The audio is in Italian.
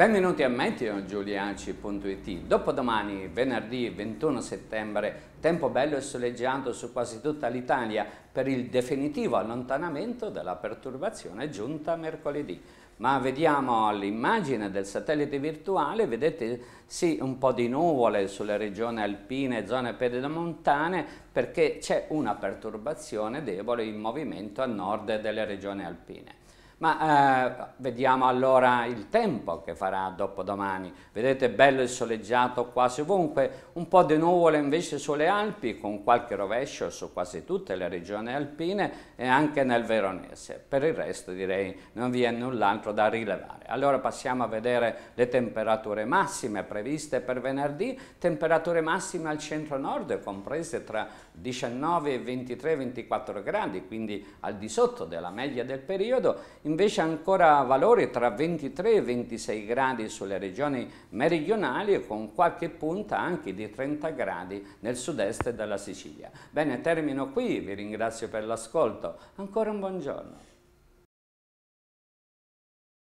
Benvenuti a meteogiulianci.it. Dopodomani, venerdì 21 settembre, tempo bello e soleggiato su quasi tutta l'Italia per il definitivo allontanamento della perturbazione giunta mercoledì. Ma vediamo l'immagine del satellite virtuale, vedete sì un po' di nuvole sulle regioni alpine, e zone pedemontane, perché c'è una perturbazione debole in movimento a nord delle regioni alpine. Ma eh, vediamo allora il tempo che farà dopodomani. Vedete bello il soleggiato quasi ovunque, un po' di nuvole invece sulle Alpi con qualche rovescio su quasi tutte le regioni alpine e anche nel Veronese. Per il resto direi non vi è null'altro da rilevare. Allora passiamo a vedere le temperature massime previste per venerdì, temperature massime al centro-nord comprese tra 19 e 23-24 gradi, quindi al di sotto della media del periodo invece ancora valori tra 23 e 26 gradi sulle regioni meridionali e con qualche punta anche di 30 gradi nel sud-est della Sicilia. Bene, termino qui, vi ringrazio per l'ascolto, ancora un buongiorno.